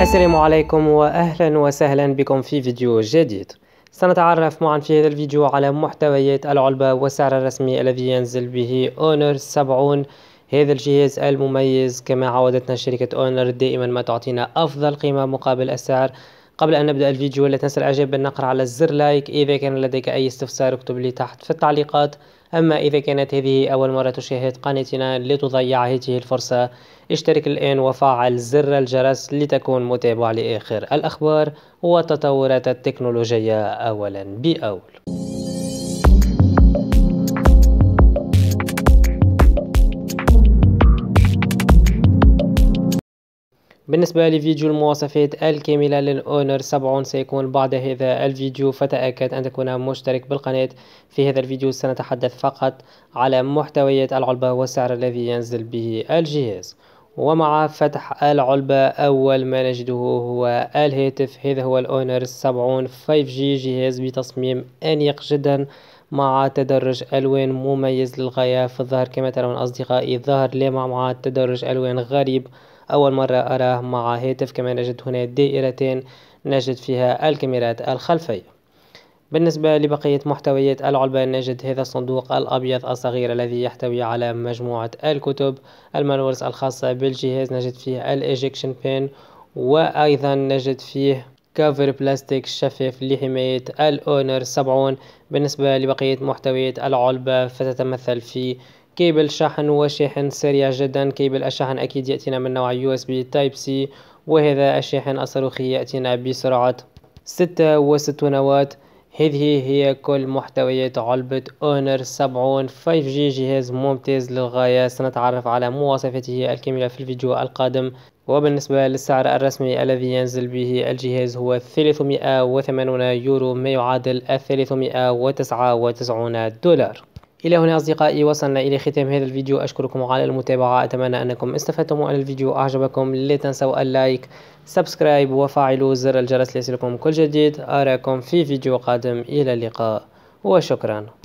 السلام عليكم واهلا وسهلا بكم في فيديو جديد سنتعرف معا في هذا الفيديو على محتويات العلبة والسعر الرسمي الذي ينزل به اونر 70 هذا الجهاز المميز كما عودتنا شركة اونر دائما ما تعطينا افضل قيمة مقابل السعر قبل أن نبدأ الفيديو لا تنسى الإعجاب بالنقر على الزر لايك إذا كان لديك أي استفسار اكتب لي تحت في التعليقات أما إذا كانت هذه أول مرة تشاهد قناتنا لتضيع هذه الفرصة اشترك الآن وفعل زر الجرس لتكون متابع لآخر الأخبار والتطورات التكنولوجيا أولا بأول بالنسبة لفيديو المواصفات الكاملة للأونر 70 سيكون بعد هذا الفيديو فتأكد أن تكون مشترك بالقناة في هذا الفيديو سنتحدث فقط على محتويات العلبة والسعر الذي ينزل به الجهاز ومع فتح العلبة أول ما نجده هو الهاتف هذا هو الأونر 70 5G جهاز بتصميم أنيق جدا مع تدرج ألوان مميز للغاية في الظهر كما ترون أصدقائي الظهر لامع مع تدرج ألوان غريب أول مرة أراه مع هاتف كما نجد هنا دائرتين نجد فيها الكاميرات الخلفية بالنسبة لبقية محتويات العلبة نجد هذا الصندوق الأبيض الصغير الذي يحتوي على مجموعة الكتب المانورز الخاصة بالجهاز نجد فيه الإيجيكشن بين وأيضا نجد فيه كافر بلاستيك شفاف لحماية الأونر 70 بالنسبة لبقية محتويات العلبة فتتمثل في كيبل شحن وشاحن سريع جدا كيبل الشحن أكيد يأتينا من نوع يو اس بي تايب سي وهذا الشاحن الصاروخي يأتينا بسرعة 66 واط هذه هي كل محتويات علبة اونر 70 5G جهاز ممتاز للغاية سنتعرف على مواصفاته الكاملة في الفيديو القادم وبالنسبة للسعر الرسمي الذي ينزل به الجهاز هو 380 يورو ما يعادل 399 دولار إلى هنا أصدقائي وصلنا إلى ختام هذا الفيديو أشكركم على المتابعة أتمنى أنكم استفدتم من الفيديو أعجبكم لا تنسوا اللايك سبسكرايب وفعلوا زر الجرس ليصلكم كل جديد أراكم في فيديو قادم إلى اللقاء وشكرا